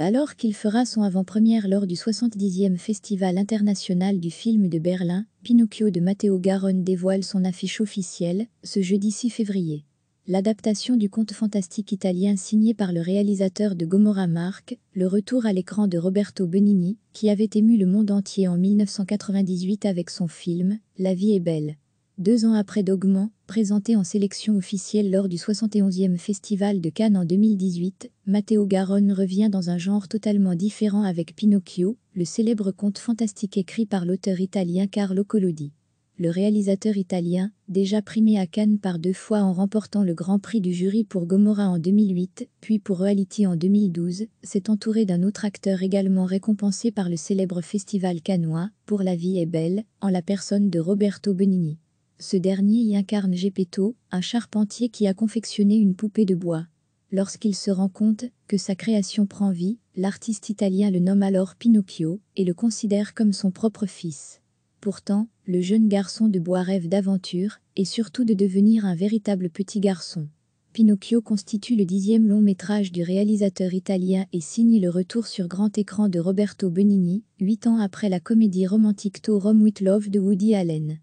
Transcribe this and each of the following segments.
alors qu'il fera son avant-première lors du 70e Festival international du film de Berlin, Pinocchio de Matteo Garonne dévoile son affiche officielle, ce jeudi 6 février. L'adaptation du conte fantastique italien signé par le réalisateur de Gomorra Mark, le retour à l'écran de Roberto Benigni, qui avait ému le monde entier en 1998 avec son film La vie est belle deux ans après Dogman, présenté en sélection officielle lors du 71e Festival de Cannes en 2018, Matteo Garonne revient dans un genre totalement différent avec Pinocchio, le célèbre conte fantastique écrit par l'auteur italien Carlo Collodi. Le réalisateur italien, déjà primé à Cannes par deux fois en remportant le Grand Prix du jury pour Gomorra en 2008, puis pour Reality en 2012, s'est entouré d'un autre acteur également récompensé par le célèbre festival cannois, Pour la vie est belle, en la personne de Roberto Benigni. Ce dernier y incarne Geppetto, un charpentier qui a confectionné une poupée de bois. Lorsqu'il se rend compte que sa création prend vie, l'artiste italien le nomme alors Pinocchio et le considère comme son propre fils. Pourtant, le jeune garçon de bois rêve d'aventure et surtout de devenir un véritable petit garçon. Pinocchio constitue le dixième long métrage du réalisateur italien et signe le retour sur grand écran de Roberto Benigni, huit ans après la comédie romantique To Rome With Love de Woody Allen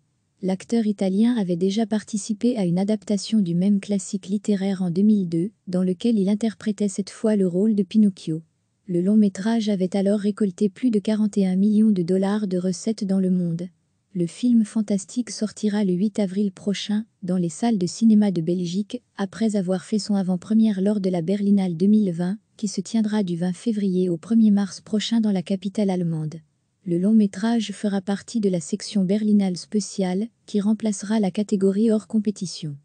l'acteur italien avait déjà participé à une adaptation du même classique littéraire en 2002, dans lequel il interprétait cette fois le rôle de Pinocchio. Le long métrage avait alors récolté plus de 41 millions de dollars de recettes dans le monde. Le film fantastique sortira le 8 avril prochain dans les salles de cinéma de Belgique, après avoir fait son avant-première lors de la Berlinale 2020, qui se tiendra du 20 février au 1er mars prochain dans la capitale allemande. Le long métrage fera partie de la section Berlinale spéciale, qui remplacera la catégorie hors compétition.